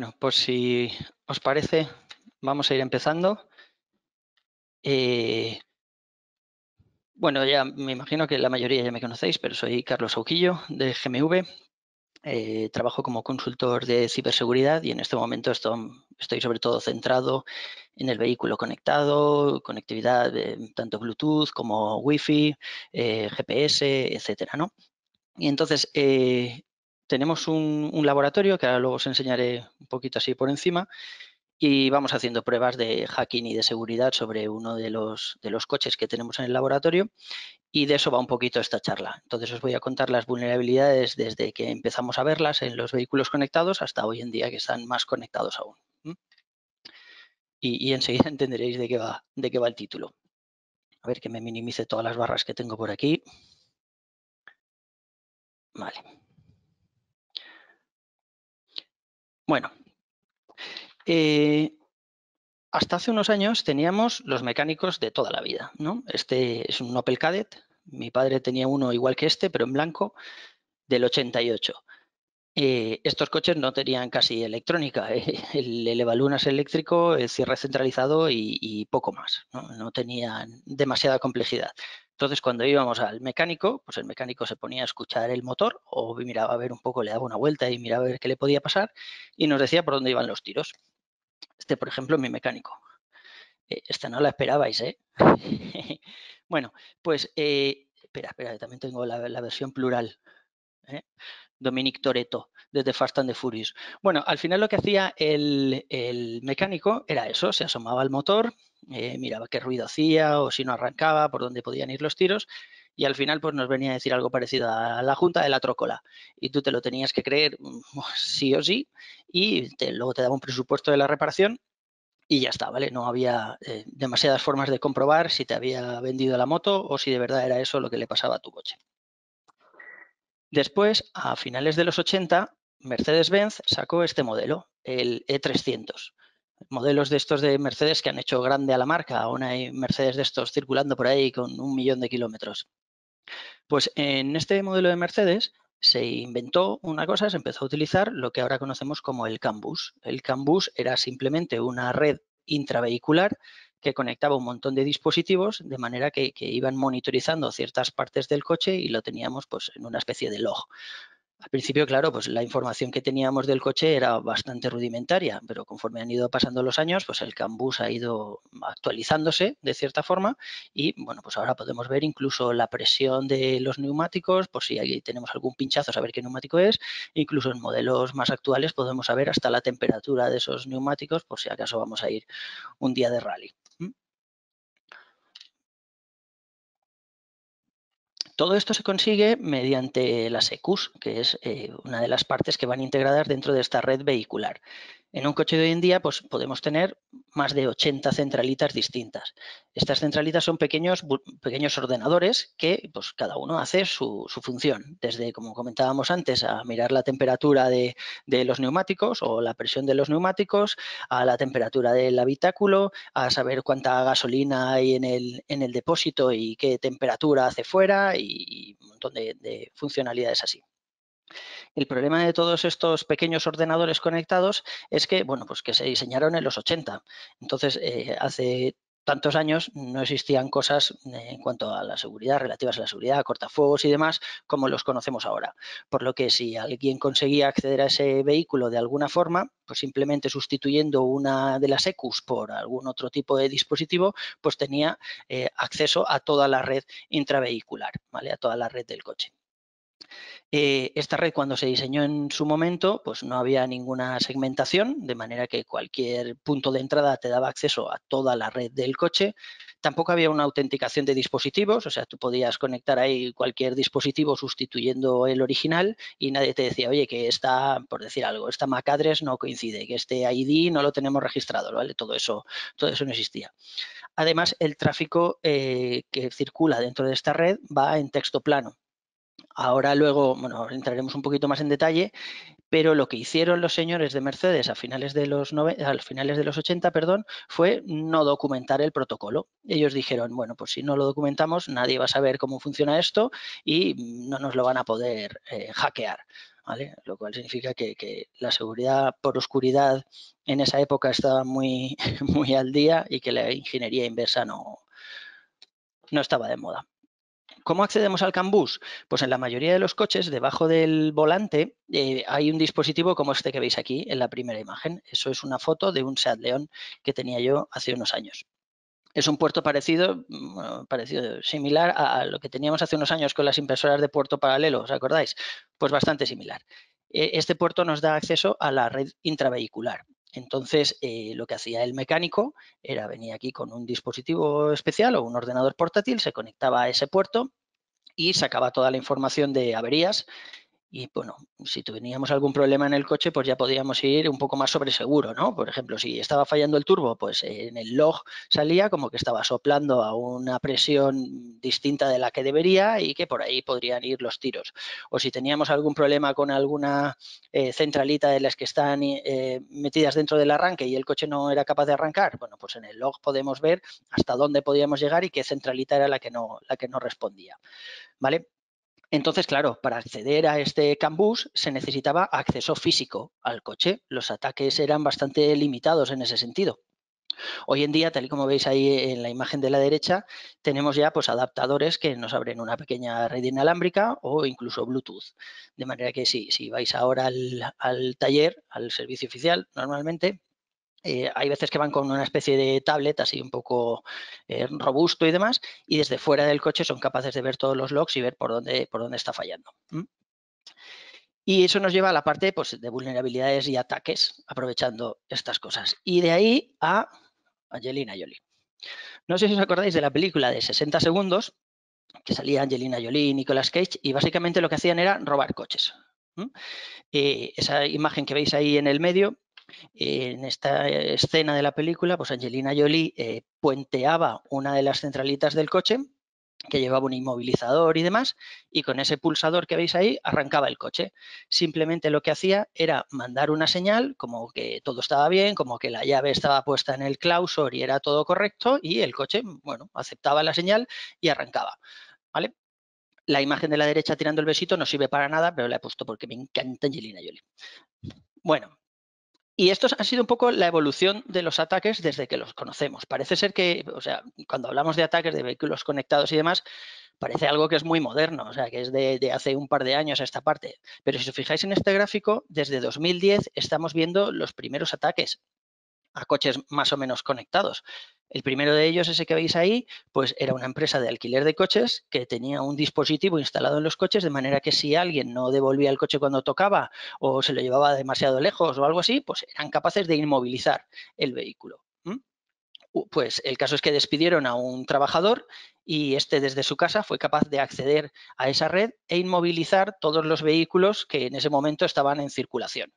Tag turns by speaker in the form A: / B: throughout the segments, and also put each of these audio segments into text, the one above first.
A: Bueno, pues si
B: os parece, vamos a ir empezando. Eh, bueno, ya me imagino que la mayoría ya me conocéis, pero soy Carlos Auquillo de GMV. Eh, trabajo como consultor de ciberseguridad y en este momento estoy, sobre todo centrado en el vehículo conectado, conectividad eh, tanto Bluetooth como Wi-Fi, GPS, etcétera, ¿no? Y entonces, tenemos un, laboratorio, que ahora luego os enseñaré un poquito así por encima, y vamos haciendo pruebas de hacking y de seguridad sobre uno de los, coches que tenemos en el laboratorio y de eso va un poquito esta charla. Entonces os voy a contar las vulnerabilidades desde que empezamos a verlas en los vehículos conectados hasta hoy en día que están más conectados aún. Y, enseguida entenderéis de qué, va, de qué va el título. A
C: ver que me minimice todas las barras que tengo por aquí. Vale. Bueno,
B: eh, hasta hace unos años teníamos los mecánicos de toda la vida. Este es un Opel Cadet. Mi padre tenía uno igual que este, pero en blanco, del 88. Eh, estos coches no tenían casi electrónica. el eh, el elevalunas eléctrico, el cierre centralizado y, poco más. ¿no? no tenían demasiada complejidad. Entonces, cuando íbamos al mecánico, pues el mecánico se ponía a escuchar el motor o miraba a ver un poco, le daba una vuelta y miraba a ver qué le podía pasar y nos decía por dónde iban los tiros. Este, por ejemplo, mi mecánico. Eh, esta no la esperabais, ¿eh? bueno, pues, eh, espera, espera, también tengo la versión plural. Dominique ¿eh? Dominic Toreto, desde Fast and the Furious. Bueno, al final lo que hacía el, mecánico era eso, se asomaba al motor, eh, miraba qué ruido hacía o si no arrancaba, por dónde podían ir los tiros y al final pues nos venía a decir algo parecido a la junta de la trócola y tú te lo tenías que creer mm, sí o sí y luego te daba un presupuesto de la reparación y ya está, ¿vale? No había eh, demasiadas formas de comprobar si te había vendido la moto o si de verdad era eso lo que le pasaba a tu coche. Después, a finales de los 80, Mercedes-Benz sacó este modelo, el E300. Modelos de estos de Mercedes que han hecho grande a la marca. Aún hay Mercedes de estos circulando por ahí con un millón de kilómetros. Pues en este modelo de Mercedes se inventó una cosa, se empezó a utilizar lo que ahora conocemos como el cambus. El cambus era simplemente una red intravehicular que conectaba un montón de dispositivos de manera que, iban monitorizando ciertas partes del coche y lo teníamos pues en una especie de log. Al principio, claro, pues la información que teníamos del coche era bastante rudimentaria, pero conforme han ido pasando los años, pues el cambus ha ido actualizándose de cierta forma y, bueno, pues ahora podemos ver incluso la presión de los neumáticos, por si ahí tenemos algún pinchazo, saber qué neumático es. Incluso en modelos más actuales podemos saber hasta la temperatura de esos neumáticos, por si acaso vamos a ir un
C: día de rally. ¿Mm?
B: Todo esto se consigue mediante las EQs, que es eh, una de las partes que van integradas dentro de esta red vehicular. En un coche de hoy en día pues, podemos tener más de 80 centralitas distintas. Estas centralitas son pequeños, ordenadores que pues, cada uno hace su, función, desde, como comentábamos antes, a mirar la temperatura de, los neumáticos o la presión de los neumáticos, a la temperatura del habitáculo, a saber cuánta gasolina hay en el, depósito y qué temperatura hace fuera y un montón de funcionalidades así. El problema de todos estos pequeños ordenadores conectados es que, bueno, pues que se diseñaron en los 80. Entonces, eh, hace tantos años no existían cosas eh, en cuanto a la seguridad, relativas a la seguridad, cortafuegos y demás, como los conocemos ahora. Por lo que si alguien conseguía acceder a ese vehículo de alguna forma, pues simplemente sustituyendo una de las ECUs por algún otro tipo de dispositivo, pues tenía eh, acceso a toda la red intravehicular, ¿vale? A toda la red del coche. Eh, esta red cuando se diseñó en su momento, pues no había ninguna segmentación, de manera que cualquier punto de entrada te daba acceso a toda la red del coche. Tampoco había una autenticación de dispositivos, o sea, tú podías conectar ahí cualquier dispositivo sustituyendo el original y nadie te decía, oye, que esta, por decir algo, esta address no coincide, que este ID no lo tenemos registrado, ¿vale? Todo eso, todo eso no existía. Además, el tráfico eh, que circula dentro de esta red va en texto plano, Ahora luego, entraremos un poquito más en detalle, pero lo que hicieron los señores de Mercedes a finales de los, finales de los 80 perdón, fue no documentar el protocolo. Ellos dijeron, bueno, pues si no lo documentamos, nadie va a saber cómo funciona esto y no nos lo van a poder eh, hackear. Lo cual significa que, que, la seguridad por oscuridad en esa época estaba muy, muy al día y que la ingeniería inversa no, no estaba de moda. ¿Cómo accedemos al CAN Pues en la mayoría de los coches, debajo del volante, eh, hay un dispositivo como este que veis aquí en la primera imagen. Eso es una foto de un Seat León que tenía yo hace unos años. Es un puerto parecido, mm, parecido, similar a lo que teníamos hace unos años con las impresoras de puerto paralelo, ¿os acordáis? Pues bastante similar. E, este puerto nos da acceso a la red intravehicular. Entonces, eh, lo que hacía el mecánico era venir aquí con un dispositivo especial o un ordenador portátil, se conectaba a ese puerto y sacaba toda la información de averías y bueno, si teníamos algún problema en el coche, pues ya podíamos ir un poco más sobre seguro, ¿no? Por ejemplo, si estaba fallando el turbo, pues en el log salía como que estaba soplando a una presión distinta de la que debería y que por ahí podrían ir los tiros. O si teníamos algún problema con alguna eh, centralita de las que están eh, metidas dentro del arranque y el coche no era capaz de arrancar, bueno, pues en el log podemos ver hasta dónde podíamos llegar y qué centralita era la que no, la que no respondía, ¿vale? Entonces, claro, para acceder a este cambus se necesitaba acceso físico al coche. Los ataques eran bastante limitados en ese sentido. Hoy en día, tal y como veis ahí en la imagen de la derecha, tenemos ya pues, adaptadores que nos abren una pequeña red inalámbrica o incluso Bluetooth. De manera que si, si vais ahora al, al taller, al servicio oficial normalmente, eh, hay veces que van con una especie de tablet así un poco eh, robusto y demás, y desde fuera del coche son capaces de ver todos los logs y ver por dónde, por dónde está fallando. Y eso nos lleva a la parte pues, de vulnerabilidades y ataques, aprovechando estas cosas. Y de ahí a Angelina Jolie. No sé si os acordáis de la película de 60 segundos, que salía Angelina Jolie y Nicolas Cage, y básicamente lo que hacían era robar coches. Eh, esa imagen que veis ahí en el medio en esta eh, escena de la película, pues Angelina Jolie eh, puenteaba una de las centralitas del coche que llevaba un inmovilizador y demás, y con ese pulsador que veis ahí arrancaba el coche. Simplemente lo que hacía era mandar una señal como que todo estaba bien, como que la llave estaba puesta en el clausor y era todo correcto, y el coche, bueno, aceptaba la señal y arrancaba. ¿Vale? La imagen de la derecha tirando el besito no sirve para nada, pero la he puesto porque me encanta Angelina Jolie. Bueno, y esto ha sido un poco la evolución de los ataques desde que los conocemos. Parece ser que, o sea, cuando hablamos de ataques de vehículos conectados y demás, parece algo que es muy moderno, o sea, que es de, de, hace un par de años a esta parte. Pero si os fijáis en este gráfico, desde 2010 estamos viendo los primeros ataques a coches más o menos conectados. El primero de ellos, ese que veis ahí, pues era una empresa de alquiler de coches que tenía un dispositivo instalado en los coches de manera que si alguien no devolvía el coche cuando tocaba o se lo llevaba demasiado lejos o algo así, pues eran capaces de inmovilizar el vehículo. Pues el caso es que despidieron a un trabajador y este desde su casa fue capaz de acceder a esa red e inmovilizar todos los vehículos que en ese momento estaban en circulación.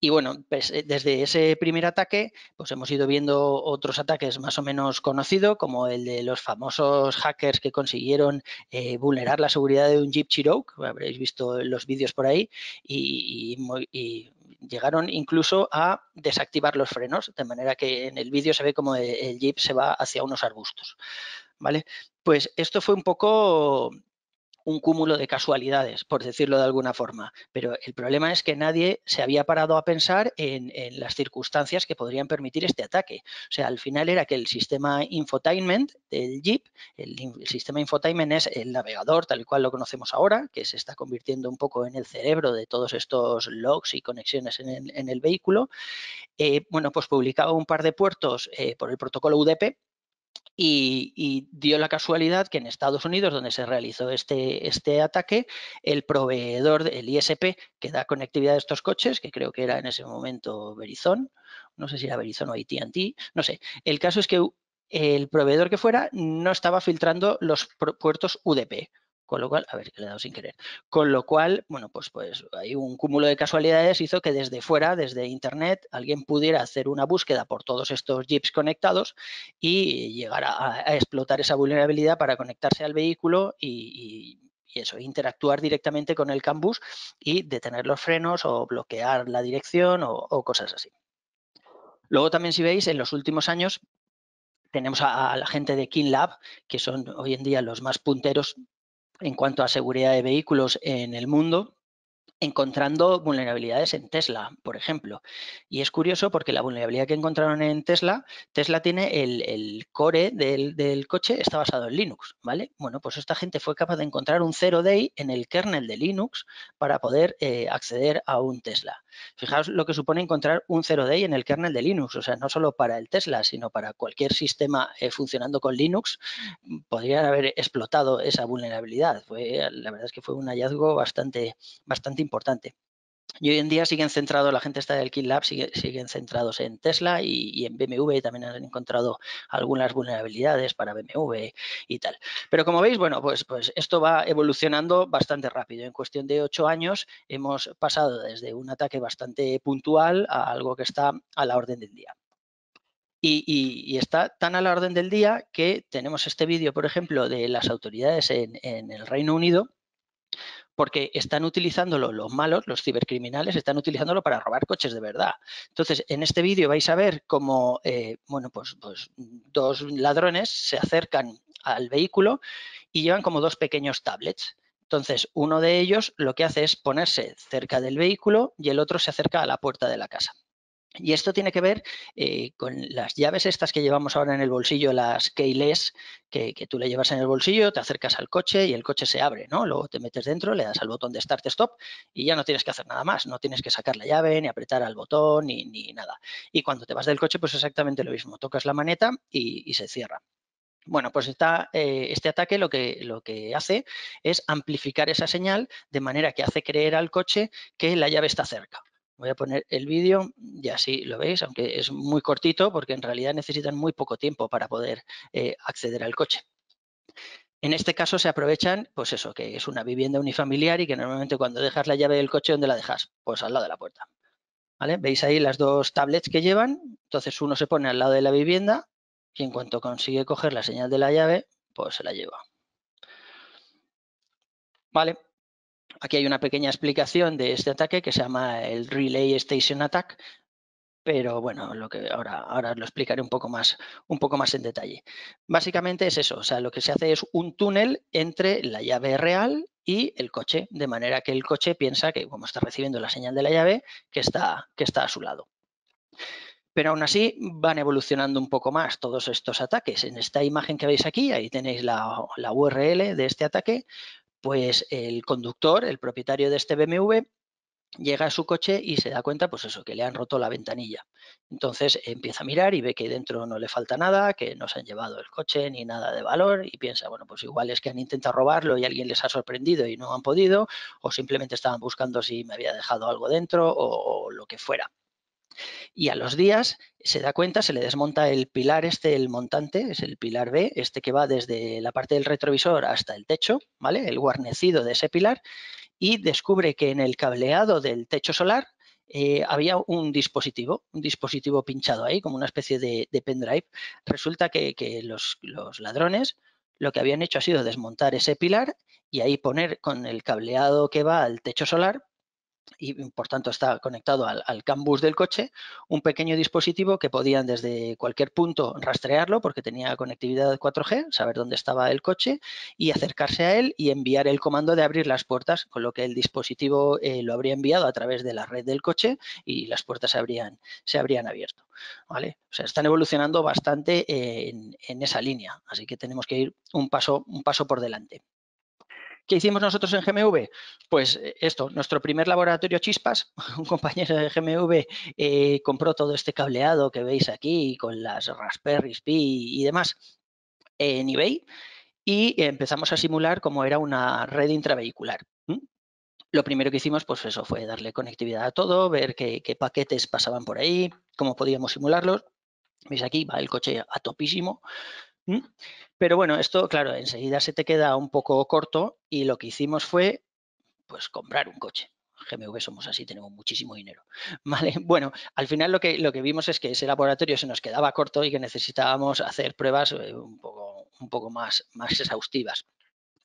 B: Y bueno, pues, eh, desde ese primer ataque, pues hemos ido viendo otros ataques más o menos conocidos, como el de los famosos hackers que consiguieron eh, vulnerar la seguridad de un Jeep Cherokee, habréis visto los vídeos por ahí, y, y llegaron incluso a desactivar los frenos, de manera que en el vídeo se ve como e, el Jeep se va hacia unos arbustos. ¿Vale? Pues esto fue un poco un cúmulo de casualidades, por decirlo de alguna forma. Pero el problema es que nadie se había parado a pensar en, las circunstancias que podrían permitir este ataque. O sea, al final era que el sistema infotainment del Jeep, el, sistema infotainment es el navegador tal y cual lo conocemos ahora, que se está convirtiendo un poco en el cerebro de todos estos logs y conexiones en el, vehículo. Eh, bueno, pues publicaba un par de puertos eh, por el protocolo UDP, y, dio la casualidad que en Estados Unidos, donde se realizó este, este ataque, el proveedor, el ISP, que da conectividad a estos coches, que creo que era en ese momento Verizon, no sé si era Verizon o ATT, no sé. El caso es que eh, el proveedor que fuera no estaba filtrando los puertos UDP, con lo cual, a ver, que le he dado sin querer. Con lo cual, bueno, pues, pues hay un cúmulo de casualidades hizo que desde fuera, desde Internet, alguien pudiera hacer una búsqueda por todos estos jeeps conectados y llegar a, explotar esa vulnerabilidad para conectarse al vehículo y, y eso, interactuar directamente con el campus y detener los frenos o bloquear la dirección o, cosas así. Luego también si veis, en los últimos años tenemos a, a la gente de KinLab, que son hoy en día los más punteros en cuanto a seguridad de vehículos en el mundo, encontrando vulnerabilidades en Tesla, por ejemplo. Y es curioso porque la vulnerabilidad que encontraron en Tesla, Tesla tiene el, core del, coche, está basado en Linux, ¿vale? Bueno, pues esta gente fue capaz de encontrar un zero day en el kernel de Linux para poder eh, acceder a un Tesla. Fijaos lo que supone encontrar un 0day en el kernel de Linux, o sea, no solo para el Tesla, sino para cualquier sistema eh, funcionando con Linux, podrían haber explotado esa vulnerabilidad. Fue, la verdad es que fue un hallazgo bastante, bastante importante. Y hoy en día siguen centrados, la gente está del King Lab, siguen centrados en Tesla y, en BMW. También han encontrado algunas vulnerabilidades para BMW y tal. Pero como veis, bueno, pues, pues, esto va evolucionando bastante rápido. En cuestión de ocho años hemos pasado desde un ataque bastante puntual a algo que está a la orden del día. Y, está tan a la orden del día que tenemos este vídeo, por ejemplo, de las autoridades en el Reino Unido porque están utilizándolo los malos, los cibercriminales, están utilizándolo para robar coches de verdad. Entonces, en este vídeo vais a ver cómo, eh, bueno, pues, pues dos ladrones se acercan al vehículo y llevan como dos pequeños tablets. Entonces, uno de ellos lo que hace es ponerse cerca del vehículo y el otro se acerca a la puerta de la casa. Y esto tiene que ver eh, con las llaves estas que llevamos ahora en el bolsillo, las keyless, que, que, tú le llevas en el bolsillo, te acercas al coche y el coche se abre, ¿no? Luego te metes dentro, le das al botón de Start Stop y ya no tienes que hacer nada más, no tienes que sacar la llave, ni apretar al botón, ni, nada. Y cuando te vas del coche, pues exactamente lo mismo, tocas la maneta y, se cierra. Bueno, pues está, eh, este ataque lo que, lo que hace es amplificar esa señal de manera que hace creer al coche que la llave está cerca. Voy a poner el vídeo y así lo veis, aunque es muy cortito porque en realidad necesitan muy poco tiempo para poder eh, acceder al coche. En este caso se aprovechan, pues eso, que es una vivienda unifamiliar y que normalmente cuando dejas la llave del coche, ¿dónde la dejas? Pues al lado de la puerta. ¿Vale? Veis ahí las dos tablets que llevan, entonces uno se pone al lado de la vivienda y en cuanto consigue coger la señal de la llave, pues se la lleva. Vale, Aquí hay una pequeña explicación de este ataque que se llama el Relay Station Attack, pero bueno, lo que ahora, ahora lo explicaré un poco, más, un poco más en detalle. Básicamente es eso, o sea, lo que se hace es un túnel entre la llave real y el coche, de manera que el coche piensa que como está recibiendo la señal de la llave, que está, que está a su lado. Pero aún así van evolucionando un poco más todos estos ataques. En esta imagen que veis aquí, ahí tenéis la, la URL de este ataque, pues el conductor, el propietario de este BMW, llega a su coche y se da cuenta, pues eso, que le han roto la ventanilla. Entonces empieza a mirar y ve que dentro no le falta nada, que no se han llevado el coche ni nada de valor y piensa, bueno, pues igual es que han intentado robarlo y alguien les ha sorprendido y no han podido, o simplemente estaban buscando si me había dejado algo dentro o, o lo que fuera. Y a los días se da cuenta, se le desmonta el pilar este, el montante, es el pilar B, este que va desde la parte del retrovisor hasta el techo, ¿vale? El guarnecido de ese pilar y descubre que en el cableado del techo solar eh, había un dispositivo, un dispositivo pinchado ahí, como una especie de, pendrive. Resulta que, los ladrones lo que habían hecho ha sido desmontar ese pilar y ahí poner con el cableado que va al techo solar, y mm, por tanto está conectado al, al, del coche, un pequeño dispositivo que podían desde cualquier punto rastrearlo porque tenía conectividad 4G, saber dónde estaba el coche y acercarse a él y enviar el comando de abrir las puertas, con lo que el dispositivo eh, lo habría enviado a través de la red del coche y las puertas se habrían, se habrían abierto. ¿vale? O están evolucionando bastante en, en, esa línea, así que tenemos que ir un paso, un paso por delante. ¿Qué hicimos nosotros en GMV? Pues eh, esto, nuestro primer laboratorio Chispas, un compañero de GMV eh, compró todo este cableado que veis aquí con las Raspberry Pi y demás en eBay y empezamos a simular cómo era una red intravehicular. Lo primero que hicimos, pues eso, fue darle conectividad a todo, ver qué, paquetes pasaban por ahí, cómo podíamos simularlos. Veis aquí, va el coche a topísimo. Pero bueno, esto, claro, enseguida se te queda un poco corto y lo que hicimos fue, pues, comprar un coche. GMV somos así, tenemos muchísimo dinero. Bueno, al final lo que, lo que vimos es que ese laboratorio se nos quedaba corto y que necesitábamos hacer pruebas eh, un poco, un poco más, más exhaustivas.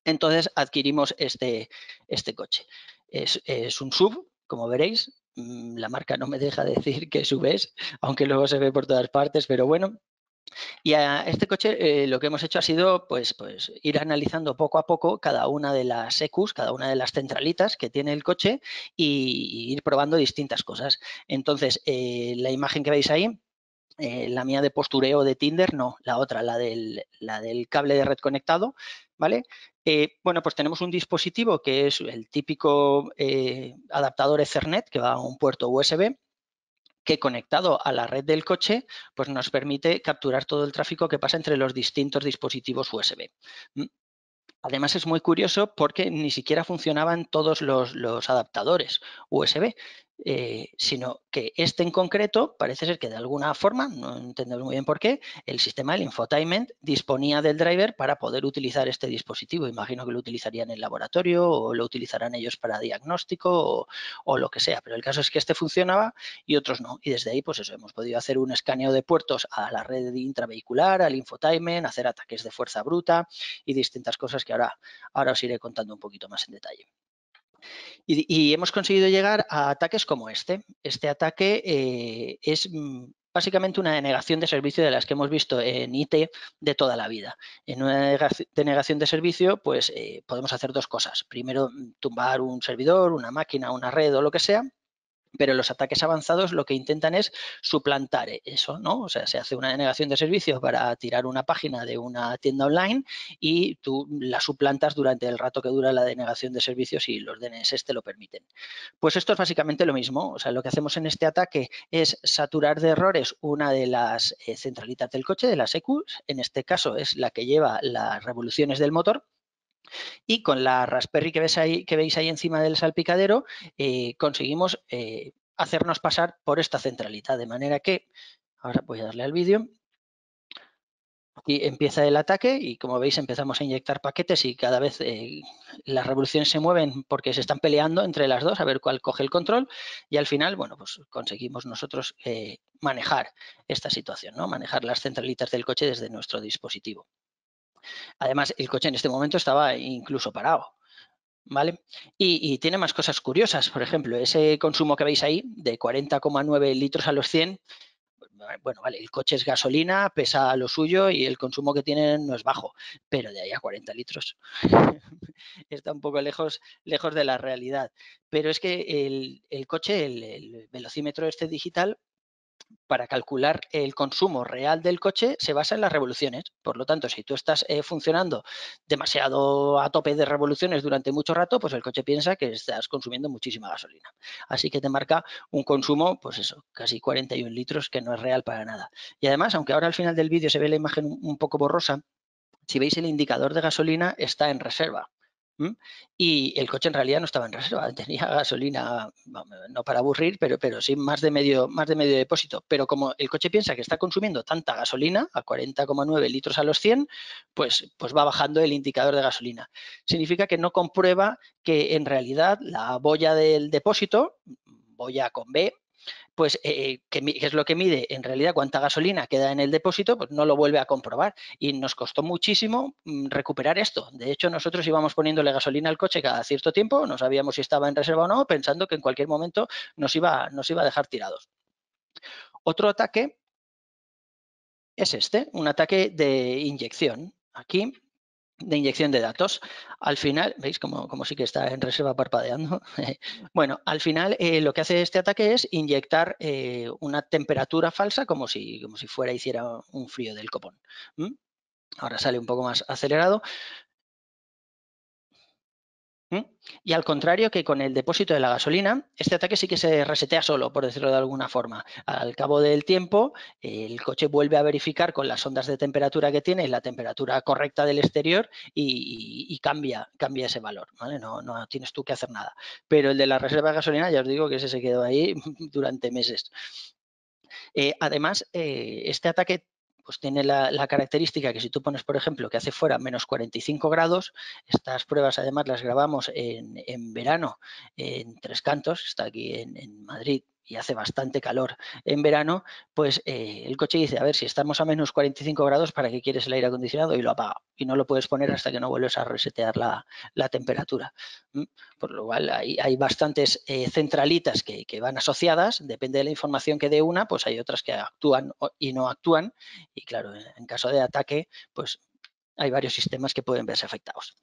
B: Entonces adquirimos este, este coche. Es, es, un sub, como veréis. Mm, la marca no me deja decir que subes, es, aunque luego se ve por todas partes, pero bueno, y a este coche eh, lo que hemos hecho ha sido pues, pues, ir analizando poco a poco cada una de las ECUs, cada una de las centralitas que tiene el coche y, ir probando distintas cosas. Entonces, eh, la imagen que veis ahí, eh, la mía de postureo de Tinder, no, la otra, la del, la del cable de red conectado, ¿vale? bueno, pues tenemos un dispositivo que es el típico adaptador Ethernet que va a un puerto USB que conectado a la red del coche, pues nos permite capturar todo el tráfico que pasa entre los distintos dispositivos USB. Mm, además es muy curioso porque ni siquiera funcionaban todos los, los adaptadores USB, eh, sino que este en concreto parece ser que de alguna forma, no entendemos muy bien por qué, el sistema del infotainment disponía del driver para poder utilizar este dispositivo. Imagino que lo utilizarían en el laboratorio o lo utilizarán ellos para diagnóstico o, lo que sea, pero el caso es que este funcionaba y otros no. Y desde ahí, pues eso, hemos podido hacer un escaneo de puertos a la red intravehicular, al infotainment, hacer ataques de fuerza bruta y distintas cosas que ahora, ahora os iré contando un poquito más en detalle. Y, hemos conseguido llegar a ataques como este. Este ataque eh, es mm, básicamente una denegación de servicio de las que hemos visto en IT de toda la vida. En una denegación de servicio, pues eh, podemos hacer dos cosas. Primero, mm, tumbar un servidor, una máquina, una red o lo que sea pero los ataques avanzados lo que intentan es suplantar eso, ¿no? O sea, se hace una denegación de servicios para tirar una página de una tienda online y tú la suplantas durante el rato que dura la denegación de servicios y los DNS te lo permiten. Pues esto es básicamente lo mismo, o sea, lo que hacemos en este ataque es saturar de errores una de las eh, centralitas del coche, de las EQ, en este caso es la que lleva las revoluciones del motor, y con la Raspberry que, ahí, que veis ahí encima del salpicadero, eh, conseguimos eh, hacernos pasar por esta centralita. De manera que, ahora voy a darle al vídeo, aquí empieza el ataque y como veis empezamos a inyectar paquetes y cada vez eh, las revoluciones se mueven porque se están peleando entre las dos a ver cuál coge el control y al final, bueno, pues conseguimos nosotros manejar esta situación, ¿no? Manejar las centralitas del coche desde nuestro dispositivo. Además, el coche en este momento estaba incluso parado. ¿Vale? Y, tiene más cosas curiosas. Por ejemplo, ese consumo que veis ahí de 40,9 litros a los 100, bueno, vale, el coche es gasolina, pesa lo suyo y el consumo que tienen no es bajo, pero de ahí a 40 litros. Está un poco lejos, lejos de la realidad. Pero es que el, coche, el, velocímetro este digital, para calcular el consumo real del coche se basa en las revoluciones. Por lo tanto, si tú estás eh, funcionando demasiado a tope de revoluciones durante mucho rato, pues el coche piensa que estás consumiendo muchísima gasolina. Así que te marca un consumo, pues eso, casi 41 litros, que no es real para nada. Y además, aunque ahora al final del vídeo se ve la imagen un poco borrosa, si veis el indicador de gasolina está en reserva, y el coche en realidad no estaba en reserva, tenía gasolina, no para aburrir, pero, pero sí más de, medio, más de medio depósito. Pero como el coche piensa que está consumiendo tanta gasolina, a 40,9 litros a los 100, pues, pues va bajando el indicador de gasolina. Significa que no comprueba que en realidad la boya del depósito, boya con B, pues eh, ¿qué es lo que mide en realidad cuánta gasolina queda en el depósito, pues no lo vuelve a comprobar. Y nos costó muchísimo mm, recuperar esto. De hecho, nosotros íbamos poniéndole gasolina al coche cada cierto tiempo, no sabíamos si estaba en reserva o no, pensando que en cualquier momento nos iba, nos iba a dejar tirados. Otro ataque es este, un ataque de inyección. Aquí de inyección de datos. Al final, ¿veis como, como sí que está en reserva parpadeando? bueno, al final eh, lo que hace este ataque es inyectar eh, una temperatura falsa como si, como si fuera hiciera un frío del copón. ¿Mm? Ahora sale un poco más acelerado, y al contrario que con el depósito de la gasolina, este ataque sí que se resetea solo, por decirlo de alguna forma. Al cabo del tiempo, el coche vuelve a verificar con las ondas de temperatura que tiene la temperatura correcta del exterior y, cambia, cambia ese valor. No, tienes tú que hacer nada. Pero el de la reserva de gasolina, ya os digo que ese se quedó ahí durante meses. Eh, además, eh, este ataque pues tiene la, característica que si tú pones, por ejemplo, que hace fuera menos 45 grados, estas pruebas además las grabamos en, verano en Tres Cantos, está aquí en Madrid, y hace bastante calor en verano, pues eh, el coche dice, a ver, si estamos a menos 45 grados, ¿para qué quieres el aire acondicionado? Y lo apaga. Y no lo puedes poner hasta que no vuelves a resetear la, temperatura. Por lo cual, hay, bastantes eh, centralitas que, que, van asociadas, depende de la información que dé una, pues hay otras que actúan y no actúan. Y claro, en caso de ataque, pues hay varios sistemas que pueden verse afectados.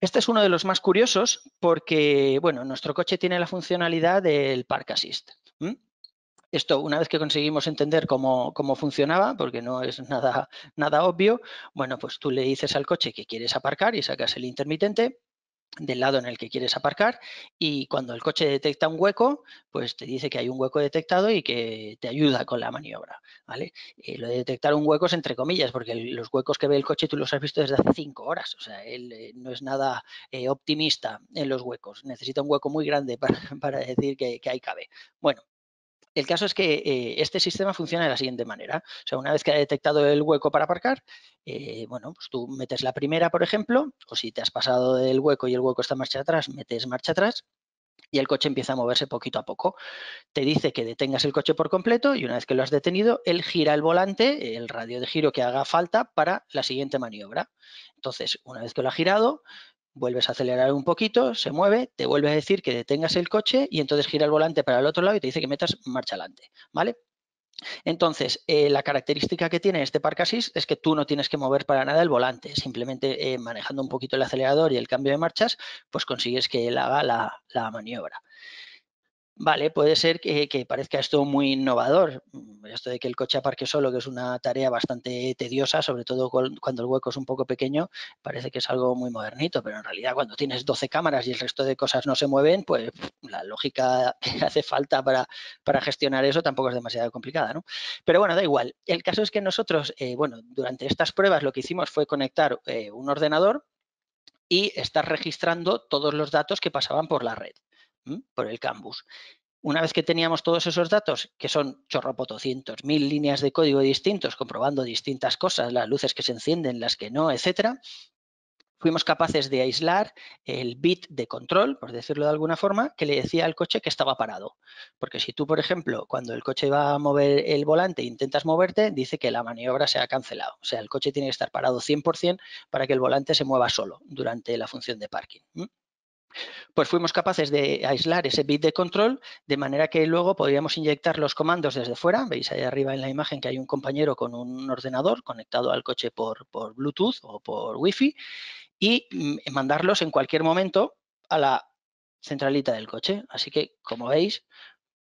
B: Este es uno de los más curiosos porque, bueno, nuestro coche tiene la funcionalidad del Park Assist. Esto, una vez que conseguimos entender cómo, cómo, funcionaba, porque no es nada, nada obvio, bueno, pues tú le dices al coche que quieres aparcar y sacas el intermitente del lado en el que quieres aparcar y cuando el coche detecta un hueco, pues te dice que hay un hueco detectado y que te ayuda con la maniobra, ¿vale? Eh, lo de detectar un hueco es entre comillas, porque los huecos que ve el coche tú los has visto desde hace cinco horas, o sea, él eh, no es nada eh, optimista en los huecos, necesita un hueco muy grande para, decir que, que ahí cabe. Bueno, el caso es que eh, este sistema funciona de la siguiente manera. sea, una vez que ha detectado el hueco para aparcar, eh, bueno, pues tú metes la primera, por ejemplo, o si te has pasado del hueco y el hueco está marcha atrás, metes marcha atrás y el coche empieza a moverse poquito a poco. Te dice que detengas el coche por completo y una vez que lo has detenido, él gira el volante, el radio de giro que haga falta para la siguiente maniobra. Entonces, una vez que lo ha girado, vuelves a acelerar un poquito, se mueve, te vuelve a decir que detengas el coche y entonces gira el volante para el otro lado y te dice que metas marcha adelante, ¿vale? Entonces, eh, la característica que tiene este Park Assist es que tú no tienes que mover para nada el volante, simplemente eh, manejando un poquito el acelerador y el cambio de marchas, pues consigues que él haga la maniobra. Vale, puede ser que, parezca esto muy innovador, mm, esto de que el coche aparque solo, que es una tarea bastante tediosa, sobre todo cuando el hueco es un poco pequeño, parece que es algo muy modernito, pero en realidad cuando tienes 12 cámaras y el resto de cosas no se mueven, pues la lógica que hace falta para, gestionar eso tampoco es demasiado complicada, ¿no? Pero bueno, da igual. El caso es que nosotros, eh, bueno, durante estas pruebas lo que hicimos fue conectar eh, un ordenador y estar registrando todos los datos que pasaban por la red por el campus. Una vez que teníamos todos esos datos, que son chorropotocientos mil líneas de código distintos, comprobando distintas cosas, las luces que se encienden, las que no, etcétera, fuimos capaces de aislar el bit de control, por decirlo de alguna forma, que le decía al coche que estaba parado. Porque si tú, por ejemplo, cuando el coche va a mover el volante e intentas moverte, dice que la maniobra se ha cancelado. O sea, el coche tiene que estar parado 100% para que el volante se mueva solo durante la función de parking pues fuimos capaces de aislar ese bit de control de manera que luego podríamos inyectar los comandos desde fuera. Veis ahí arriba en la imagen que hay un compañero con un ordenador conectado al coche por, Bluetooth o por Wi-Fi y mm, mandarlos en cualquier momento a la centralita del coche. Así que, como veis,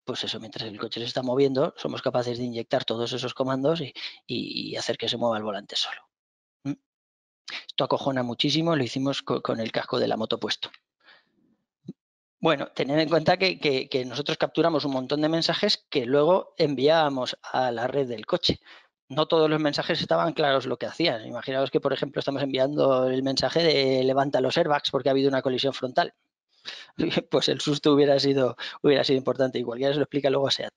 B: pues eso, mientras el coche se está moviendo, somos capaces de inyectar todos esos comandos y, y hacer que se mueva el volante solo. ¿Mm? Esto acojona muchísimo, lo hicimos con el casco de la moto puesto. Bueno, tened en cuenta que, nosotros capturamos un montón de mensajes que luego enviábamos a la red del coche. No todos los mensajes estaban claros lo que hacían. Imaginaos que, por ejemplo, estamos enviando el mensaje de levanta los airbags porque ha habido una colisión frontal. Pues el susto hubiera sido, hubiera sido importante Igual cualquiera se lo explica luego a SEAT.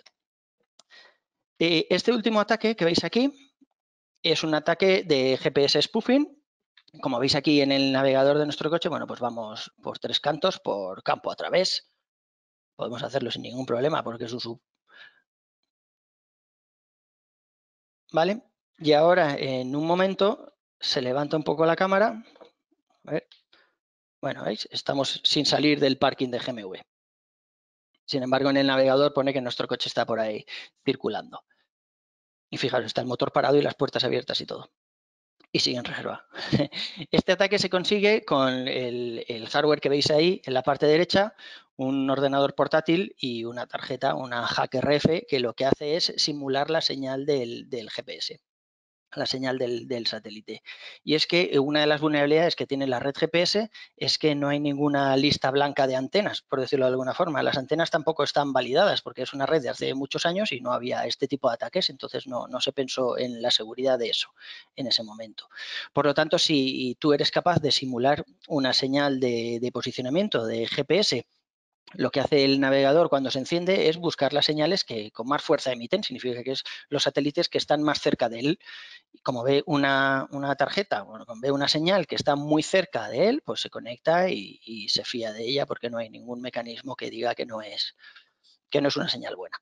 B: Eh, este último ataque que veis aquí es un ataque de GPS spoofing como veis aquí en el navegador de nuestro coche, bueno, pues vamos por tres cantos, por campo a
C: través. Podemos hacerlo sin ningún problema porque es un sub. ¿Vale? Y ahora en un momento se levanta
B: un poco la cámara. Bueno, ¿veis? Estamos sin salir del parking de GMV. Sin embargo, en el navegador pone que nuestro coche está por ahí circulando. Y fijaros, está el motor parado y las puertas abiertas y todo y sigue en reserva. Este ataque se consigue con el, hardware que veis ahí en la parte derecha, un ordenador portátil y una tarjeta, una HackRF, que lo que hace es simular la señal del GPS la señal del, satélite. Y es que eh, una de las vulnerabilidades que tiene la red GPS es que no hay ninguna lista blanca de antenas, por decirlo de alguna forma. Las antenas tampoco están validadas porque es una red de hace muchos años y no había este tipo de ataques, entonces no, se pensó en la seguridad de eso en ese momento. Por lo tanto, si tú eres capaz de simular una señal de posicionamiento de GPS lo que hace el navegador cuando se enciende es buscar las señales que con más fuerza emiten, significa que es los satélites que están más cerca de él. Como ve una, tarjeta, bueno, ve una señal que está muy cerca de él, pues se conecta y, y, se fía de ella porque no hay ningún mecanismo que diga que no es, que no es una señal buena.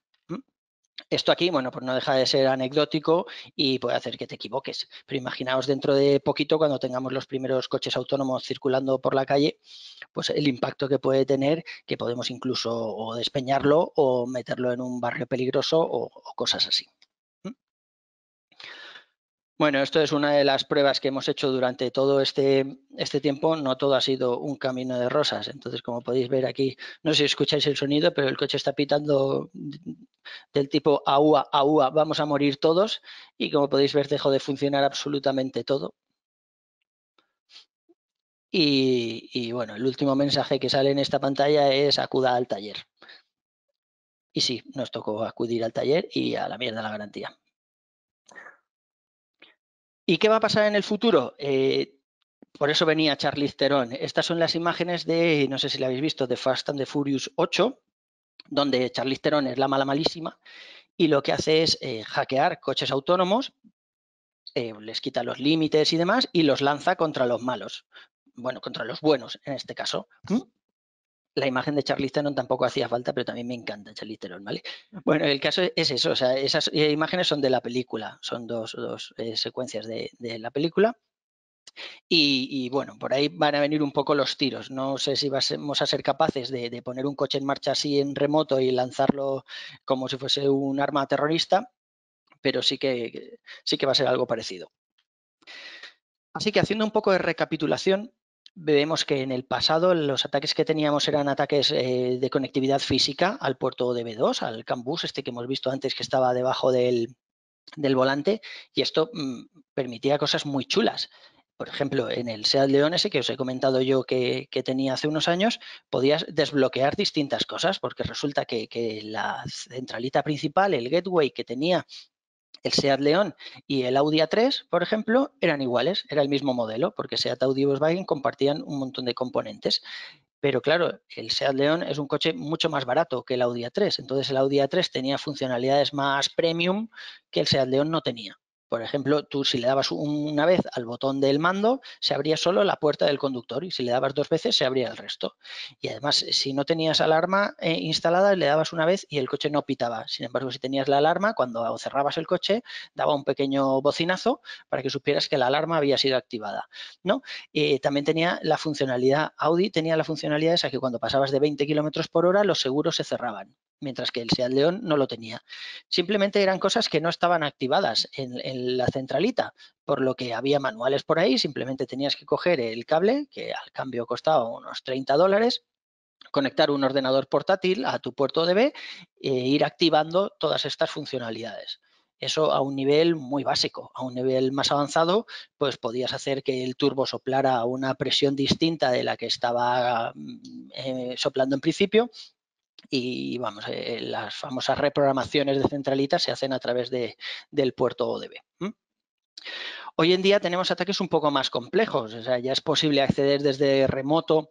B: Esto aquí, bueno, pues no deja de ser anecdótico y puede hacer que te equivoques. Pero imaginaos dentro de poquito, cuando tengamos los primeros coches autónomos circulando por la calle, pues el impacto que puede tener, que podemos incluso despeñarlo o meterlo en un barrio peligroso o cosas así. Bueno, esto es una de las pruebas que hemos hecho durante todo este, este tiempo. No todo ha sido un camino de rosas. Entonces, como podéis ver aquí, no sé si escucháis el sonido, pero el coche está pitando del tipo aúa, aúa, vamos a morir todos. Y como podéis ver, dejó de funcionar absolutamente todo. Y, y bueno, el último mensaje que sale en esta pantalla es acuda al taller. Y sí, nos tocó acudir al taller y a la mierda la garantía. ¿Y qué va a pasar en el futuro? Eh, por eso venía Charlize Theron. Estas son las imágenes de, no sé si la habéis visto, de Fast and the Furious 8, donde Charlize Theron es la mala malísima y lo que hace es eh, hackear coches autónomos, eh, les quita los límites y demás y los lanza contra los malos. Bueno, contra los buenos en este caso la imagen de Charlize Theron tampoco hacía falta, pero también me encanta Charlize Theron, ¿vale? Bueno, el caso es eso, esas eh, imágenes son de la película, son dos, eh, secuencias de, la película. Y, bueno, por ahí van a venir un poco los tiros. No sé si vamos a ser capaces de, de poner un coche en marcha así en remoto y lanzarlo como si fuese un arma terrorista, pero sí que, sí que va a ser algo parecido. Así que haciendo un poco de recapitulación, vemos que en el pasado los ataques que teníamos eran ataques eh, de conectividad física al puerto de B2, al campus este que hemos visto antes que estaba debajo del, del volante, y esto mm, permitía cosas muy chulas. Por ejemplo, en el SEAT León ese que os he comentado yo que, tenía hace unos años, podías desbloquear distintas cosas, porque resulta que, que la centralita principal, el gateway que tenía el SEAT León y el Audi A3, por ejemplo, eran iguales, era el mismo modelo, porque SEAT Audi y Volkswagen compartían un montón de componentes. Pero claro, el SEAT León es un coche mucho más barato que el Audi A3. Entonces el Audi A3 tenía funcionalidades más premium que el SEAT León no tenía. Por ejemplo, tú si le dabas una vez al botón del mando, se abría solo la puerta del conductor y si le dabas dos veces, se abría el resto. Y además, si no tenías alarma eh, instalada, le dabas una vez y el coche no pitaba. Sin embargo, si tenías la alarma, cuando cerrabas el coche, daba un pequeño bocinazo para que supieras que la alarma había sido activada. ¿no? también tenía la funcionalidad, Audi tenía la funcionalidad esa que cuando pasabas de 20 kilómetros por hora, los seguros se cerraban mientras que el SEAT León no lo tenía. Simplemente eran cosas que no estaban activadas en, la centralita, por lo que había manuales por ahí, simplemente tenías que coger el cable, que al cambio costaba unos 30 dólares, conectar un ordenador portátil a tu puerto DB e ir activando todas estas funcionalidades. Eso a un nivel muy básico, a un nivel más avanzado, pues podías hacer que el turbo soplara a una presión distinta de la que estaba mm, eh, soplando en principio y vamos, eh, las famosas reprogramaciones de centralitas se hacen a través de, del puerto ODB. Hoy en día tenemos ataques un poco más complejos, ya es posible acceder desde remoto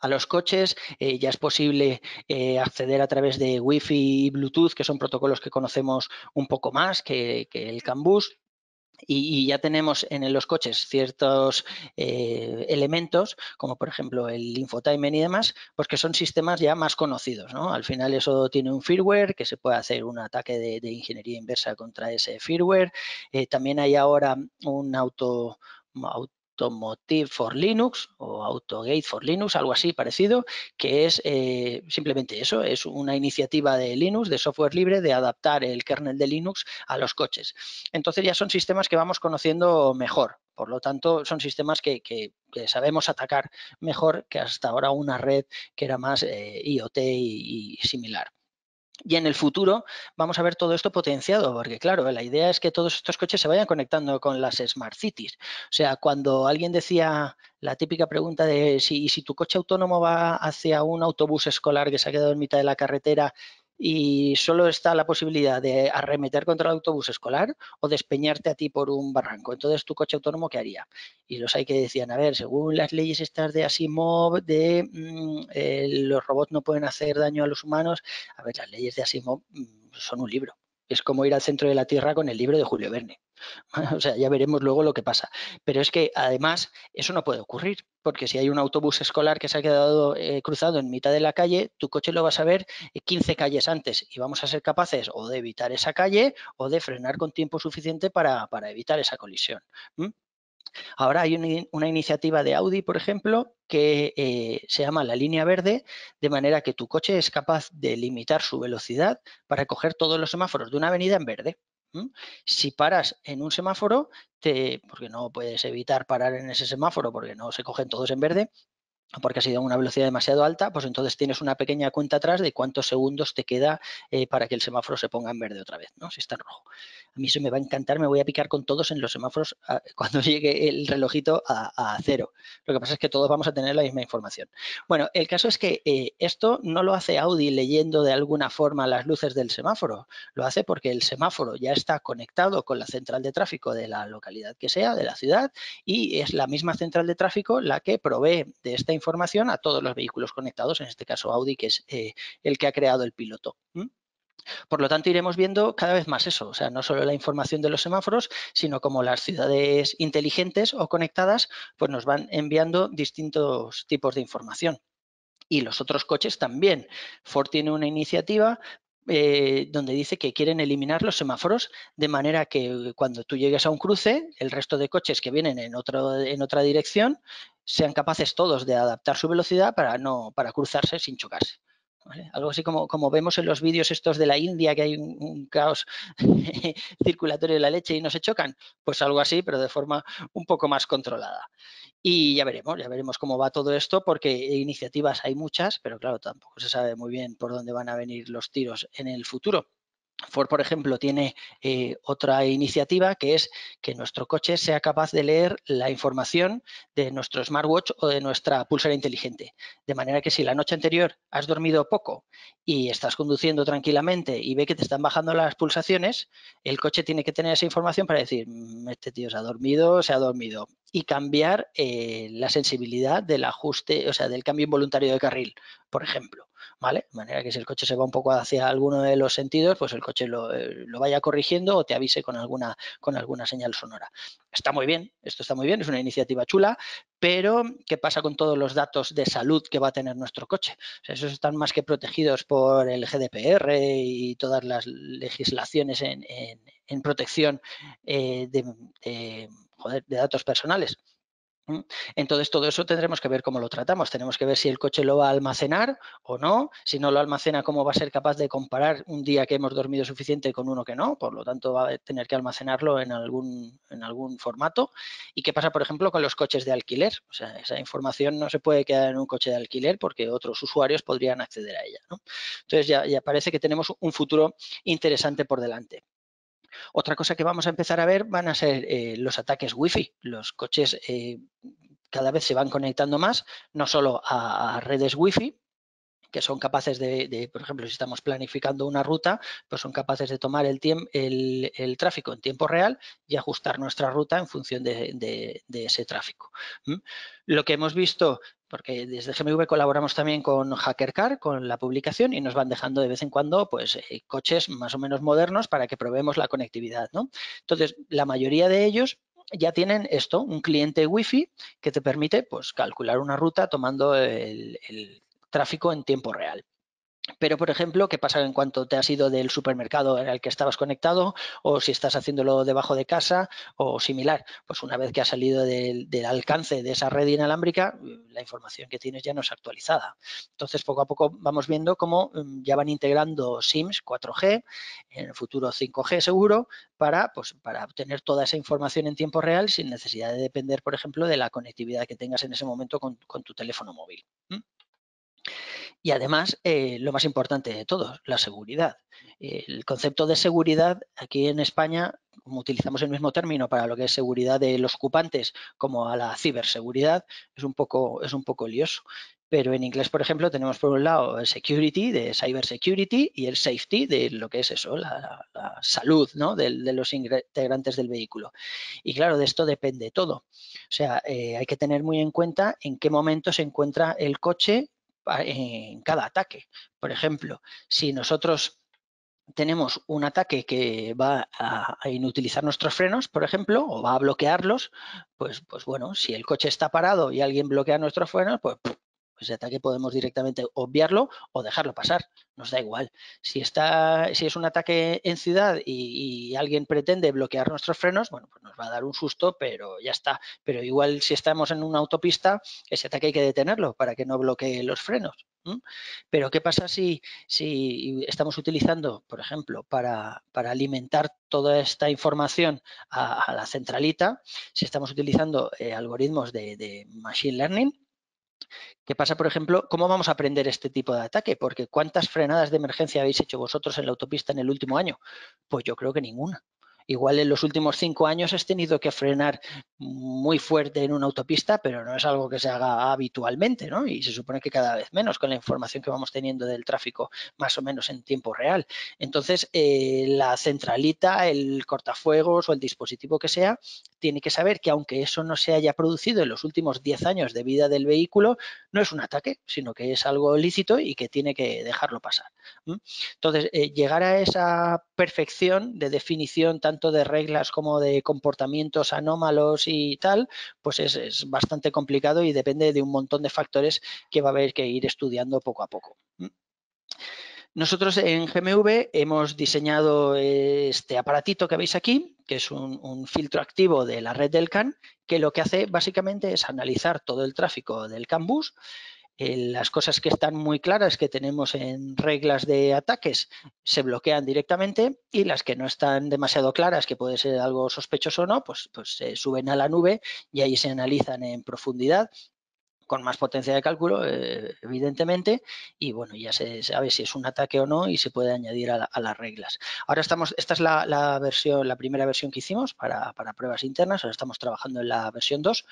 B: a los coches, eh, ya es posible eh, acceder a través de Wi-Fi y Bluetooth, que son protocolos que conocemos un poco más que, el CAN y, ya tenemos en los coches ciertos eh, elementos, como por ejemplo el infotainment y demás, pues que son sistemas ya más conocidos. ¿no? Al final eso tiene un firmware, que se puede hacer un ataque de, ingeniería inversa contra ese firmware. Eh, también hay ahora un auto Automotive for Linux o Autogate for Linux, algo así parecido, que es eh, simplemente eso, es una iniciativa de Linux, de software libre, de adaptar el kernel de Linux a los coches. Entonces ya son sistemas que vamos conociendo mejor, por lo tanto son sistemas que, sabemos atacar mejor que hasta ahora una red que era más eh, IoT y similar. Y en el futuro vamos a ver todo esto potenciado, porque claro, la idea es que todos estos coches se vayan conectando con las Smart Cities. O sea, cuando alguien decía la típica pregunta de si, si tu coche autónomo va hacia un autobús escolar que se ha quedado en mitad de la carretera y solo está la posibilidad de arremeter contra el autobús escolar o despeñarte a ti por un barranco. Entonces, ¿tu coche autónomo qué haría? Y los hay que decían, a ver, según las leyes estas de Asimov, de mm, eh, los robots no pueden hacer daño a los humanos, a ver, las leyes de Asimov mm, son un libro. Es como ir al centro de la Tierra con el libro de Julio Verne. O sea, ya veremos luego lo que pasa. Pero es que además eso no puede ocurrir, porque si hay un autobús escolar que se ha quedado eh, cruzado en mitad de la calle, tu coche lo vas a ver 15 calles antes y vamos a ser capaces o de evitar esa calle o de frenar con tiempo suficiente para, evitar esa colisión. Ahora hay una, iniciativa de Audi, por ejemplo, que eh, se llama la línea verde, de manera que tu coche es capaz de limitar su velocidad para coger todos los semáforos de una avenida en verde. Si paras en un semáforo, te, porque no puedes evitar parar en ese semáforo porque no se cogen todos en verde, porque ha sido una velocidad demasiado alta, pues entonces tienes una pequeña cuenta atrás de cuántos segundos te queda eh, para que el semáforo se ponga en verde otra vez, ¿no? Si está en rojo. A mí eso me va a encantar, me voy a picar con todos en los semáforos ah, cuando llegue el relojito a, cero. Lo que pasa es que todos vamos a tener la misma información. Bueno, el caso es que eh, esto no lo hace Audi leyendo de alguna forma las luces del semáforo, lo hace porque el semáforo ya está conectado con la central de tráfico de la localidad que sea, de la ciudad, y es la misma central de tráfico la que provee de esta información información a todos los vehículos conectados, en este caso Audi, que es eh, el que ha creado el piloto. Por lo tanto, iremos viendo cada vez más eso, o sea, no solo la información de los semáforos, sino como las ciudades inteligentes o conectadas, pues nos van enviando distintos tipos de información. Y los otros coches también. Ford tiene una iniciativa eh, donde dice que quieren eliminar los semáforos de manera que cuando tú llegues a un cruce, el resto de coches que vienen en, otro, en otra dirección sean capaces todos de adaptar su velocidad para, no, para cruzarse sin chocarse. Algo así como, como vemos en los vídeos estos de la India, que hay un, caos circulatorio de la leche y no se chocan, pues algo así, pero de forma un poco más controlada. Y ya veremos, ya veremos cómo va todo esto, porque iniciativas hay muchas, pero claro, tampoco se sabe muy bien por dónde van a venir los tiros en el futuro. Ford, por ejemplo, tiene eh, otra iniciativa que es que nuestro coche sea capaz de leer la información de nuestro smartwatch o de nuestra pulsera inteligente. De manera que si la noche anterior has dormido poco y estás conduciendo tranquilamente y ve que te están bajando las pulsaciones, el coche tiene que tener esa información para decir, mm, este tío se ha dormido, se ha dormido. Y cambiar eh, la sensibilidad del ajuste, o sea, del cambio involuntario de carril, por ejemplo. ¿vale? De manera que si el coche se va un poco hacia alguno de los sentidos, pues el coche lo, eh, vaya corrigiendo o te avise con alguna, señal sonora. Está muy bien, esto está muy bien, es una iniciativa chula, pero ¿qué pasa con todos los datos de salud que va a tener nuestro coche? esos están más que protegidos por el GDPR y todas las legislaciones
C: en,
B: protección eh, de datos personales. Entonces, todo eso tendremos que ver cómo lo tratamos. Tenemos que ver si el coche lo va a almacenar o no. Si no lo almacena, cómo va a ser capaz de comparar un día que hemos dormido suficiente con uno que no. Por lo tanto, va a tener que almacenarlo en algún, formato. ¿Y qué pasa, por ejemplo, con los coches de alquiler? O sea, esa información no se puede quedar en un coche de alquiler porque otros usuarios podrían acceder a ella. Entonces, ya parece que tenemos un futuro interesante por delante. Otra cosa que vamos a empezar a ver van a ser eh, los ataques Wi-Fi. Los coches eh, cada vez se van conectando más, no solo a, a redes Wi-Fi, que son capaces de, por ejemplo, si estamos planificando una ruta, pues son capaces de tomar el, tráfico en tiempo real y ajustar nuestra ruta en función de, ese tráfico. Lo que hemos visto, porque desde GMV colaboramos también con HackerCar, con la publicación, y nos van dejando de vez en cuando pues, eh, coches más o menos modernos para que probemos la conectividad. Entonces, la mayoría de ellos ya tienen esto, un cliente wifi que te permite pues, calcular una ruta tomando el tráfico en tiempo real. Pero, por ejemplo, ¿qué pasa en cuanto te has ido del supermercado en el que estabas conectado o si estás haciéndolo debajo de casa o similar? Pues una vez que has salido del, alcance de esa red inalámbrica, mm, la información que tienes ya no es actualizada. Entonces, poco a poco vamos viendo cómo mm, ya van integrando SIMs 4G, en el futuro 5G seguro, para, pues, para obtener toda esa información en tiempo real sin necesidad de depender, por ejemplo, de la conectividad que tengas en ese momento con, tu teléfono móvil. Y además, eh, lo más importante de todo, la seguridad. El concepto de seguridad aquí en España, como utilizamos el mismo término para lo que es seguridad de los ocupantes como a la ciberseguridad, es un poco, es un poco lioso. Pero en inglés, por ejemplo, tenemos por un lado el security de cybersecurity y el safety de lo que es eso, la, salud de, los integrantes del vehículo. Y claro, de esto depende todo. O sea, eh, hay que tener muy en cuenta en qué momento se encuentra el coche en cada ataque. Por ejemplo, si nosotros tenemos un ataque que va a inutilizar nuestros frenos, por ejemplo, o va a bloquearlos, pues, pues bueno, si el coche está parado y alguien bloquea nuestros frenos, pues ese ataque podemos directamente obviarlo o dejarlo pasar, nos da igual. Si, está, si es un ataque en ciudad y, alguien pretende bloquear nuestros frenos, bueno, pues nos va a dar un susto, pero ya está. Pero igual si estamos en una autopista, ese ataque hay que detenerlo para que no bloquee los frenos. Pero ¿qué pasa si, estamos utilizando, por ejemplo, para, alimentar toda esta información a, la centralita, si estamos utilizando eh, algoritmos de Machine Learning? ¿Qué pasa, por ejemplo? ¿Cómo vamos a aprender este tipo de ataque? Porque ¿cuántas frenadas de emergencia habéis hecho vosotros en la autopista en el último año? Pues yo creo que ninguna. Igual en los últimos cinco años has tenido que frenar muy fuerte en una autopista, pero no es algo que se haga habitualmente, ¿no? Y se supone que cada vez menos con la información que vamos teniendo del tráfico más o menos en tiempo real. Entonces, eh, la centralita, el cortafuegos o el dispositivo que sea, tiene que saber que aunque eso no se haya producido en los últimos diez años de vida del vehículo, no es un ataque, sino que es algo lícito y que tiene que dejarlo pasar. Entonces, eh, llegar a esa perfección de definición tanto de reglas como de comportamientos anómalos y tal, pues es, bastante complicado y depende de un montón de factores que va a haber que ir estudiando poco a poco. Nosotros en GMV hemos diseñado eh, este aparatito que veis aquí, que es un, un, filtro activo de la red del CAN, que lo que hace básicamente es analizar todo el tráfico del CAN bus eh, las cosas que están muy claras que tenemos en reglas de ataques se bloquean directamente y las que no están demasiado claras, que puede ser algo sospechoso o no, pues, pues se suben a la nube y ahí se analizan en profundidad con más potencia de cálculo, eh, evidentemente, y bueno, ya se sabe si es un ataque o no y se puede añadir a, las reglas. Ahora estamos, esta es la, versión, la primera versión que hicimos para, para pruebas internas, ahora estamos trabajando en la versión 2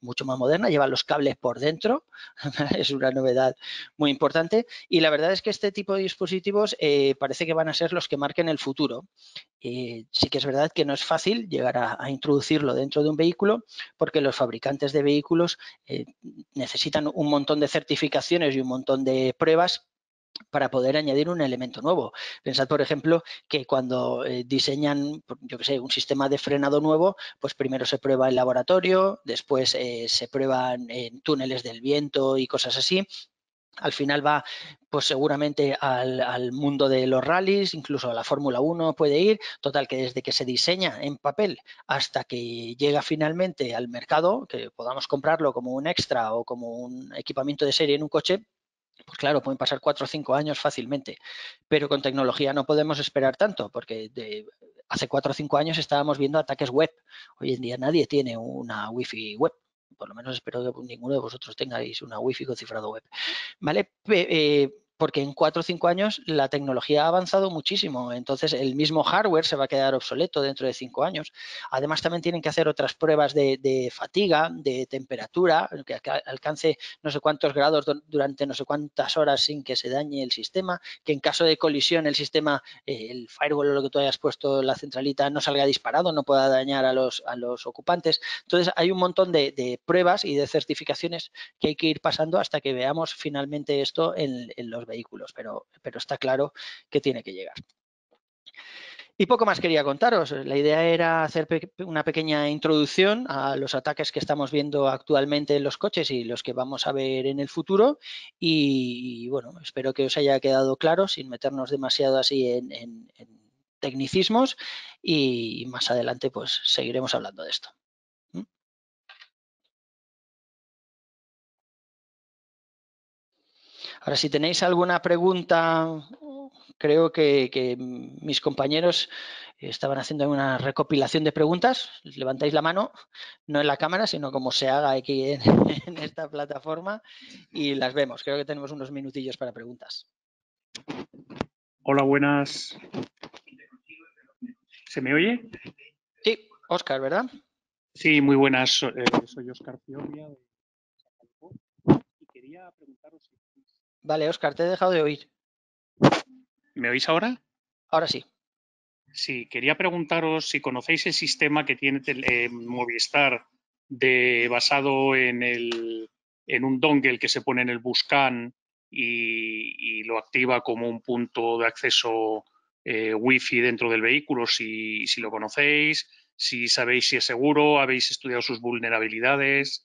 B: mucho más moderna, lleva los cables por dentro, es una novedad muy importante y la verdad es que este tipo de dispositivos eh, parece que van a ser los que marquen el futuro. Eh, sí que es verdad que no es fácil llegar a, introducirlo dentro de un vehículo porque los fabricantes de vehículos eh, necesitan un montón de certificaciones y un montón de pruebas para poder añadir un elemento nuevo. Pensad, por ejemplo, que cuando eh, diseñan, yo que sé, un sistema de frenado nuevo, pues primero se prueba en laboratorio, después eh, se prueban en eh, túneles del viento y cosas así. Al final va, pues seguramente al, al mundo de los rallies, incluso a la Fórmula 1 puede ir. Total, que desde que se diseña en papel hasta que llega finalmente al mercado, que podamos comprarlo como un extra o como un equipamiento de serie en un coche, pues claro, pueden pasar cuatro o cinco años fácilmente, pero con tecnología no podemos esperar tanto, porque hace cuatro o cinco años estábamos viendo ataques web. Hoy en día nadie tiene una wifi web. Por lo menos espero que ninguno de vosotros tengáis una wifi con cifrado web. ¿Vale? Eh, porque en cuatro o cinco años la tecnología ha avanzado muchísimo, entonces el mismo hardware se va a quedar obsoleto dentro de cinco años. Además, también tienen que hacer otras pruebas de, fatiga, de temperatura, que alcance no sé cuántos grados durante no sé cuántas horas sin que se dañe el sistema, que en caso de colisión el sistema, eh, el firewall o lo que tú hayas puesto, la centralita, no salga disparado, no pueda dañar a los, a los ocupantes. Entonces, hay un montón de, pruebas y de certificaciones que hay que ir pasando hasta que veamos finalmente esto en, en los vehículos, pero, pero está claro que tiene que llegar. Y poco más quería contaros. La idea era hacer una pequeña introducción a los ataques que estamos viendo actualmente en los coches y los que vamos a ver en el futuro. Y, bueno, espero que os haya quedado claro sin meternos demasiado así en tecnicismos
C: y más adelante pues seguiremos hablando de esto. Ahora, si tenéis alguna
B: pregunta, creo que, mis compañeros estaban haciendo una recopilación de preguntas. Levantáis la mano, no en la cámara, sino como se haga aquí en, esta plataforma y las vemos. Creo que tenemos unos minutillos para preguntas.
A: Hola, buenas. ¿Se me oye? Sí, Oscar, ¿verdad? Sí, muy buenas. Eh, soy Oscar Quería preguntaros Vale, Oscar, te he dejado de oír. ¿Me oís ahora? Ahora sí. Sí, quería preguntaros si conocéis el sistema que tiene eh, Movistar de, basado en, el, en un dongle que se pone en el Buscan y, lo activa como un punto de acceso eh, wifi dentro del vehículo, si lo conocéis, si sabéis si es seguro, habéis estudiado sus vulnerabilidades.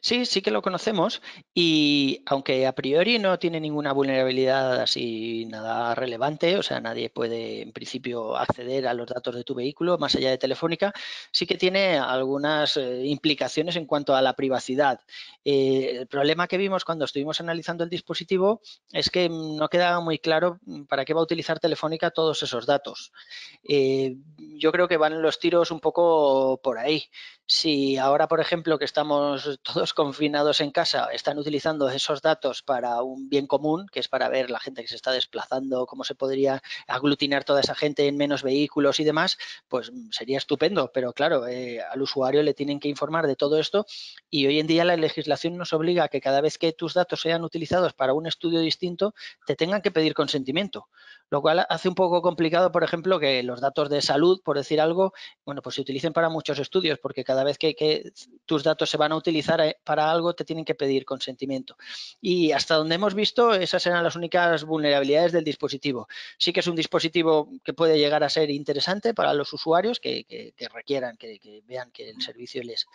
B: Sí, sí que lo conocemos y aunque a priori no tiene ninguna vulnerabilidad así nada relevante, o sea, nadie puede en principio acceder a los datos de tu vehículo más allá de Telefónica, sí que tiene algunas eh, implicaciones en cuanto a la privacidad. Eh, el problema que vimos cuando estuvimos analizando el dispositivo es que no quedaba muy claro mm, para qué va a utilizar Telefónica todos esos datos. Eh, yo creo que van los tiros un poco por ahí. Si ahora, por ejemplo, que estamos todos confinados en casa, están utilizando esos datos para un bien común, que es para ver la gente que se está desplazando, cómo se podría aglutinar toda esa gente en menos vehículos y demás, pues mm, sería estupendo. Pero claro, eh, al usuario le tienen que informar de todo esto y hoy en día la legislación nos obliga a que cada vez que tus datos sean utilizados para un estudio distinto, te tengan que pedir consentimiento lo cual hace un poco complicado, por ejemplo, que los datos de salud, por decir algo, bueno, pues se utilicen para muchos estudios, porque cada vez que, tus datos se van a utilizar eh, para algo, te tienen que pedir consentimiento. Y hasta donde hemos visto, esas eran las únicas vulnerabilidades del dispositivo. Sí que es un dispositivo que puede llegar a ser interesante para los usuarios que, requieran, que, vean que el servicio les,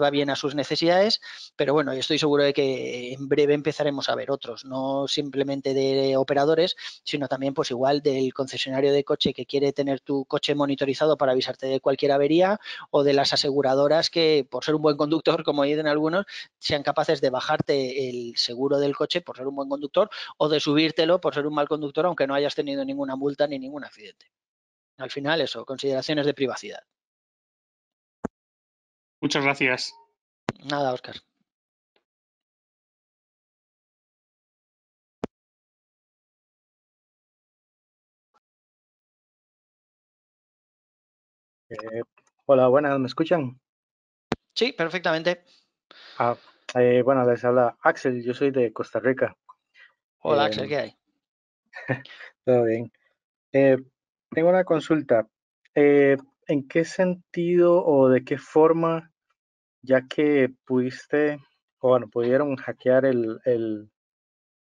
B: va bien a sus necesidades, pero bueno, estoy seguro de que en breve empezaremos a ver otros, no simplemente de operadores, sino también pues igual del concesionario de coche que quiere tener tu coche monitorizado para avisarte de cualquier avería o de las aseguradoras que, por ser un buen conductor, como dicen algunos, sean capaces de bajarte el seguro del coche por ser un buen conductor o de subírtelo por ser un mal conductor aunque no hayas tenido ninguna multa ni ningún accidente.
C: Al final, eso, consideraciones de privacidad. Muchas gracias. Nada, Oscar. Eh, hola, buenas, ¿me escuchan? Sí,
B: perfectamente.
A: Ah, eh, bueno, les habla Axel, yo soy de Costa Rica. Hola eh, Axel, ¿qué hay? Todo bien. tengo una consulta. ¿En qué sentido o de qué forma, ya que pudiste, o bueno, pudieron hackear el,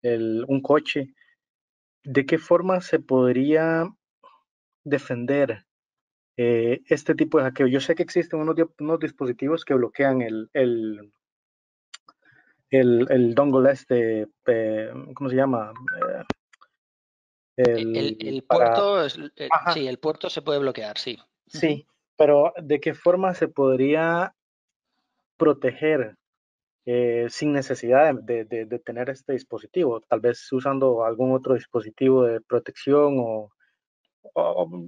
A: un coche, de qué forma se podría defender eh, este tipo de hackeo. Yo sé que existen unos, unos dispositivos que bloquean el, el, el, dongle este, eh, ¿cómo se llama? Eh, e-, el, puerto, sí, el puerto se puede bloquear, sí. Sí, pero ¿de qué forma se podría proteger sin necesidad de, de, de, tener este dispositivo? Tal vez usando algún otro dispositivo de protección o,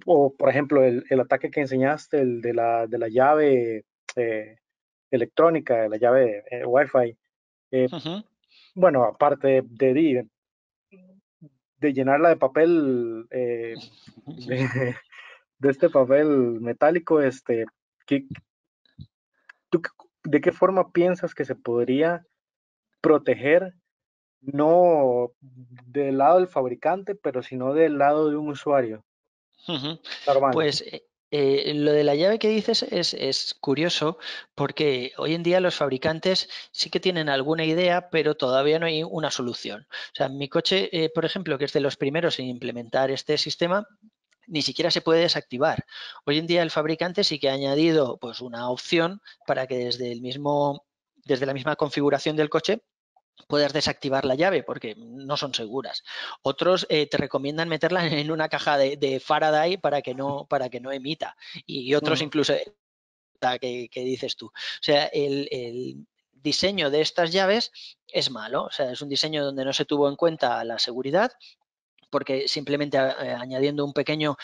A: o, por ejemplo, el, ataque que enseñaste, el de la, de la llave electrónica eh, electrónica, la llave eh, WiFi Wi-Fi. Eh, bueno, aparte de, llenarla de papel, de, este papel metálico, este, ¿qué, ¿de qué forma piensas que se podría proteger no del lado del fabricante, pero sino del lado de un usuario. Pues eh,
B: eh, lo de la llave que dices es, curioso porque hoy en día los fabricantes sí que tienen alguna idea, pero todavía no hay una solución. O sea, mi coche, eh, por ejemplo, que es de los primeros en implementar este sistema, ni siquiera se puede desactivar. Hoy en día el fabricante sí que ha añadido pues, una opción para que desde el mismo desde la misma configuración del coche puedes desactivar la llave porque no son seguras. Otros eh, te recomiendan meterla en una caja de, Faraday para que no, para que no emita. Y otros incluso eh, ¿qué dices tú. O sea, el, el diseño de estas llaves es malo. O sea, es un diseño donde no se tuvo en cuenta la seguridad porque simplemente eh, añadiendo un pequeño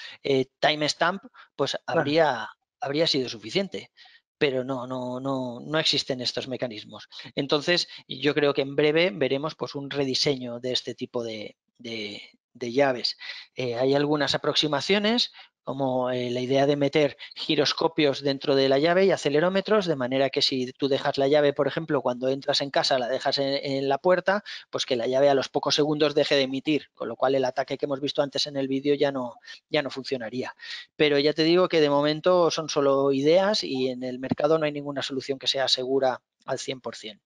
B: timestamp, pues habría, habría sido suficiente pero no, no, no, no existen estos mecanismos. Entonces, yo creo que en breve veremos pues, un rediseño de este tipo de, llaves. Eh, hay algunas aproximaciones, como eh, la idea de meter giroscopios dentro de la llave y acelerómetros, de manera que si tú dejas la llave, por ejemplo, cuando entras en casa, la dejas en, la puerta, pues que la llave a los pocos segundos deje de emitir, con lo cual el ataque que hemos visto antes en el vídeo ya no, ya no funcionaría. Pero ya te digo que de momento son solo ideas y en el mercado no hay ninguna solución que sea segura al 100%.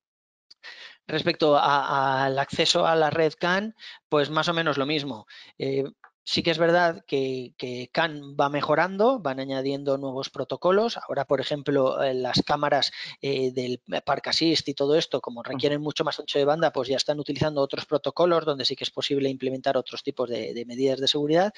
B: Respecto al acceso a la red CAN, pues más o menos lo mismo. Eh, Sí que es verdad que, CAN va mejorando, van añadiendo nuevos protocolos. Ahora, por ejemplo, eh, las cámaras eh, del Park Assist y todo esto, como requieren mucho más ancho de banda, pues ya están utilizando otros protocolos donde sí que es posible implementar otros tipos de, de medidas de seguridad.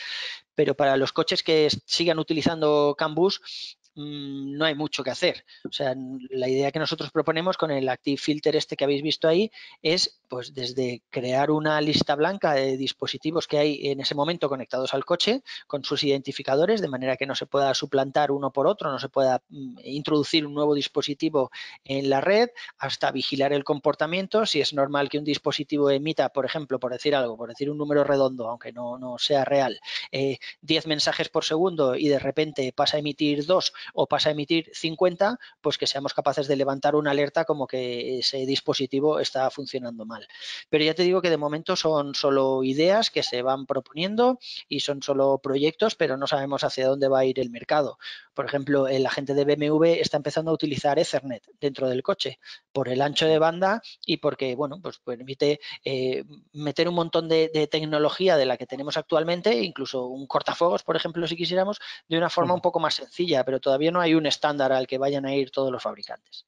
B: Pero para los coches que sigan utilizando CAN Bus, Mm, no hay mucho que hacer. O sea, la idea que nosotros proponemos con el Active Filter este que habéis visto ahí es, pues, desde crear una lista blanca de dispositivos que hay en ese momento conectados al coche con sus identificadores, de manera que no se pueda suplantar uno por otro, no se pueda mm, introducir un nuevo dispositivo en la red, hasta vigilar el comportamiento. Si es normal que un dispositivo emita, por ejemplo, por decir algo, por decir un número redondo, aunque no, no sea real, 10 eh, mensajes por segundo y de repente pasa a emitir dos o pasa a emitir 50, pues que seamos capaces de levantar una alerta como que ese dispositivo está funcionando mal. Pero ya te digo que de momento son solo ideas que se van proponiendo y son solo proyectos, pero no sabemos hacia dónde va a ir el mercado. Por ejemplo, el gente de BMW está empezando a utilizar Ethernet dentro del coche por el ancho de banda y porque, bueno, pues permite eh, meter un montón de, tecnología de la que tenemos actualmente, incluso un cortafuegos, por ejemplo, si quisiéramos, de una forma un poco más sencilla, pero todavía no hay un estándar al que vayan a ir todos los fabricantes.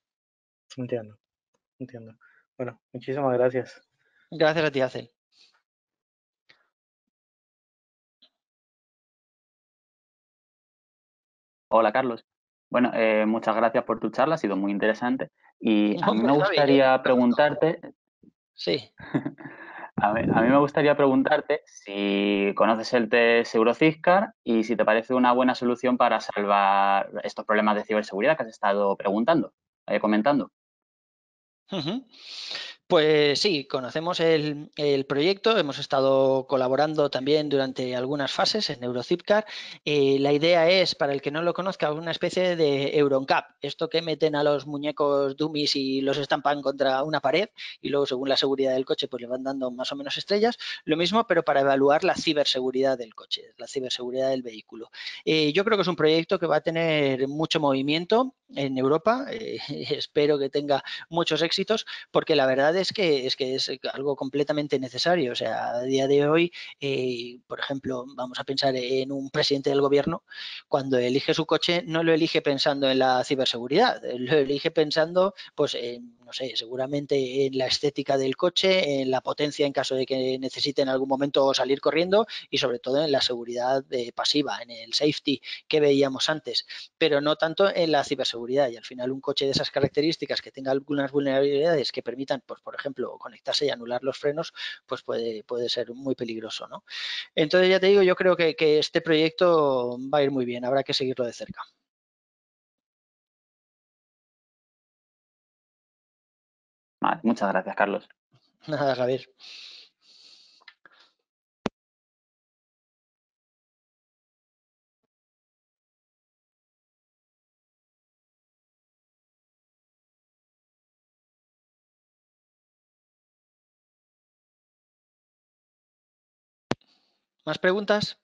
C: Entiendo, entiendo. Bueno, muchísimas gracias. Gracias a ti, Acel. Hola, Carlos. Bueno, eh, muchas gracias por tu charla, ha sido muy interesante.
B: Y a mí me gustaría preguntarte... Sí. A mí, me gustaría preguntarte si conoces el Seguro EuroCISCAR y si te parece una buena solución para salvar estos problemas de ciberseguridad que has estado preguntando, eh, comentando. Pues sí, conocemos el, proyecto, hemos estado colaborando también durante algunas fases en Eurozipcar. Eh, la idea es, para el que no lo conozca, una especie de Euroncap, esto que meten a los muñecos dummies y los estampan contra una pared y luego según la seguridad del coche pues le van dando más o menos estrellas. Lo mismo, pero para evaluar la ciberseguridad del coche, la ciberseguridad del vehículo. Eh, yo creo que es un proyecto que va a tener mucho movimiento en Europa, eh, espero que tenga muchos éxitos porque la verdad es que es, que es eh, algo completamente necesario. O sea, a día de hoy, eh, por ejemplo, vamos a pensar en un presidente del gobierno, cuando elige su coche, no lo elige pensando en la ciberseguridad, eh, lo elige pensando, pues, no sé, seguramente en la estética del coche, en la potencia en caso de que necesite en algún momento salir corriendo y sobre todo en la seguridad pasiva, en el safety que veíamos antes, pero no tanto en la ciberseguridad. Y al final un coche de esas características que tenga algunas vulnerabilidades que permitan pues, por ejemplo, conectarse y anular los frenos, pues puede, puede ser muy peligroso. ¿no? Entonces, ya te digo, yo creo que, que este proyecto va a ir muy bien,
C: habrá que seguirlo de cerca. muchas gracias, Carlos. Nada, Javier. ¿Más preguntas?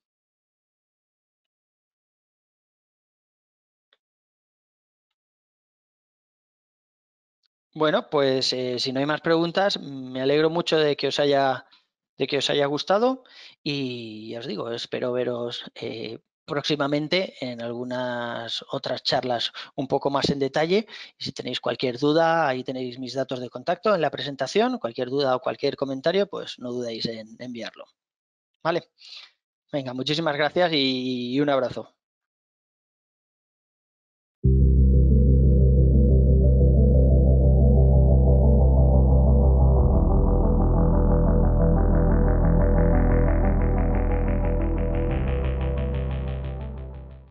C: Bueno, pues eh, si no hay más preguntas, me alegro mucho de que os haya, de
B: que os haya gustado y ya os digo, espero veros eh, próximamente en algunas otras charlas un poco más en detalle. Y si tenéis cualquier duda, ahí tenéis mis datos de contacto en la presentación. Cualquier duda o cualquier comentario, pues no dudéis en
C: enviarlo. ¿Vale? Venga, muchísimas gracias y un abrazo.